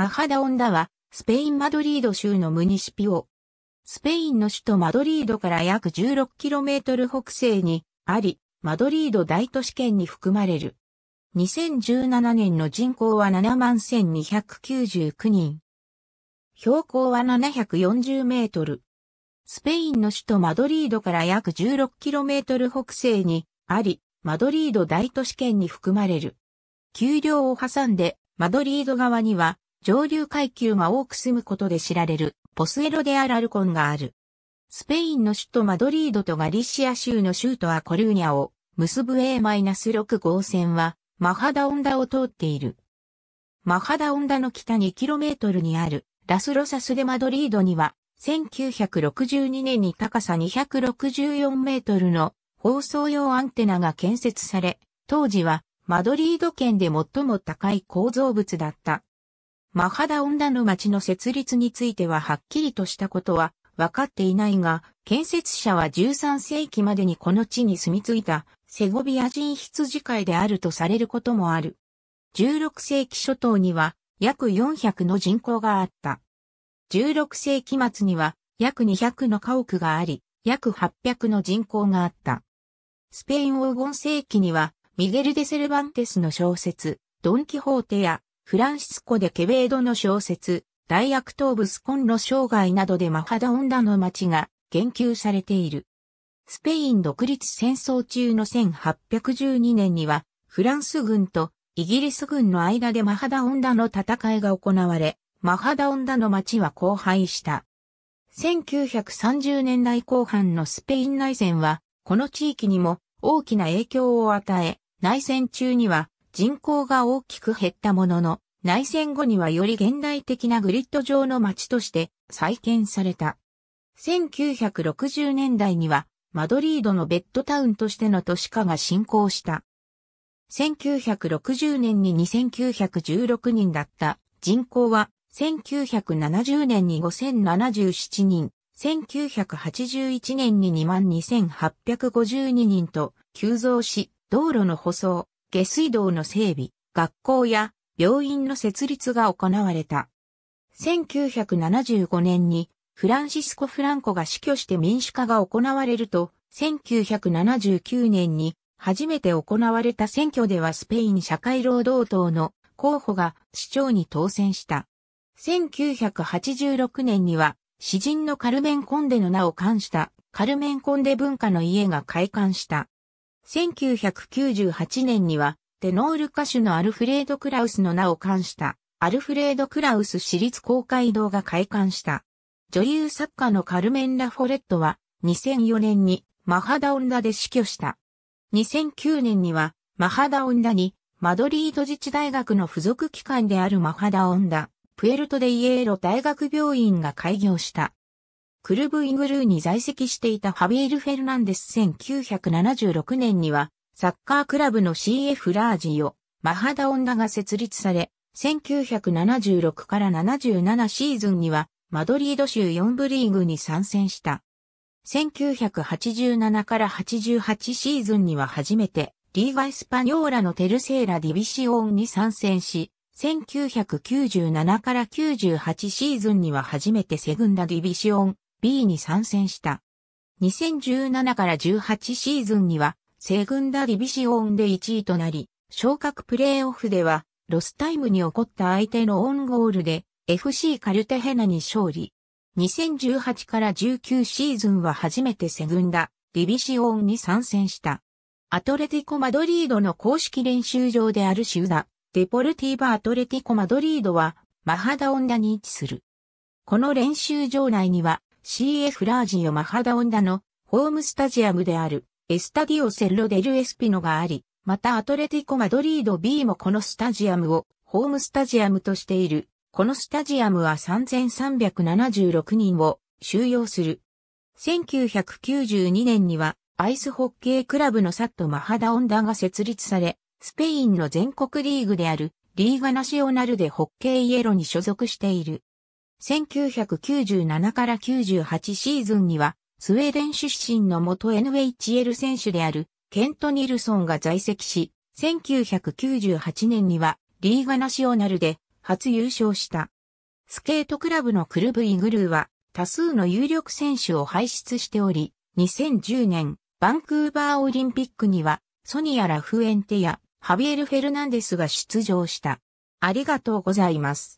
マハダオンダは、スペイン・マドリード州のムニシピオ。スペインの首都マドリードから約 16km 北西にあり、マドリード大都市圏に含まれる。2017年の人口は71,299人。標高は740メートル。スペインの首都マドリードから約 16km 北西にあり、マドリード大都市圏に含まれる。丘陵を挟んで、マドリード側には上流階級が多く住むことで知られるポスエロデアラルコンがある。スペインの首都マドリードとガリシア州の州都アコルーニャを結ぶ A-6 号線はマハダオンダを通っている。マハダオンダの北 2km にあるラスロサスデマドリードには1962年に高さ264メートルの放送用アンテナが建設され、当時はマドリード圏で最も高い構造物だったマハダオンダの町の設立についてははっきりとしたことは分かっていないが、建設者は13世紀までにこの地に住み着いたセゴビア人羊飼いであるとされることもある。16世紀初頭には約400の人口があった。16世紀末には約200の家屋があり、約800の人口があった。スペイン黄金世紀には、ミゲル・デ・セルバンテスの小説、ドン・キホーテやフランシスコ・でケベードの小説、大悪党ブスコンロ障害などでマハダ・オンダの町が言及されている。スペイン独立戦争中の1812年には、フランス軍とイギリス軍の間でマハダ・オンダの戦いが行われ、マハダ・オンダの町は荒廃した。1930年代後半のスペイン内戦は、この地域にも大きな影響を与え、内戦中には人口が大きく減ったものの、内戦後にはより現代的なグリッド上の街として再建された。1960年代にはマドリードのベッドタウンとしての都市化が進行した。1960年に2916人だった人口は1970年に5077人、1981年に22,852人と急増し、道路の舗装、下水道の整備、学校や病院の設立が行われた。1975年にフランシスコ・フランコが死去して民主化が行われると、1979年に初めて行われた選挙ではスペイン社会労働党の候補が市長に当選した。1986年には詩人のカルメン・コンデの名を冠したカルメン・コンデ文化の家が開館した。1998年には、テノール歌手のアルフレード・クラウスの名を冠した、アルフレード・クラウス私立公会堂が開館した。女優作家のカルメン・ラフォレットは、2004年にマハダ・オンダで死去した。2009年には、マハダ・オンダに、マドリード自治大学の付属機関であるマハダ・オンダ、プエルトデ・イエーロ大学病院が開業した。クルブイグルーに在籍していたハビエル・フェルナンデス1976年には、サッカークラブの CF ラージオ、マハダ・オンダが設立され、1976から77シーズンには、マドリード州4部リーグに参戦した。1987から88シーズンには初めて、リーガ・エスパニョーラのテルセーラ・ディビシオンに参戦し、1997から98シーズンには初めてセグンダ・ディビシオン B に参戦した。2017から18シーズンには、西軍ダディビシオンで1位となり、昇格プレーオフでは、ロスタイムに起こった相手のオンゴールで、FC カルテヘナに勝利。2018から19シーズンは初めてセグンダ、ディビシオンに参戦した。アトレティコ・マドリードの公式練習場であるシューダ、デポルティバ・アトレティコ・マドリードは、マハダ・オンダに位置する。この練習場内には、CF ラージオマハダオンダのホームスタジアムであるエスタディオセロデルエスピノがあり、またアトレティコマドリード B もこのスタジアムをホームスタジアムとしている。このスタジアムは3376人を収容する。1992年にはアイスホッケークラブのサットマハダオンダが設立され、スペインの全国リーグであるリーガナシオナルでホッケーイエロに所属している。1997から98シーズンには、スウェーデン出身の元 NHL 選手であるケント・ニルソンが在籍し、1998年にはリーガナショナルで初優勝した。スケートクラブのクルブイグルーは多数の有力選手を輩出しており、2010年バンクーバーオリンピックにはソニア・ラフエンテやハビエル・フェルナンデスが出場した。ありがとうございます。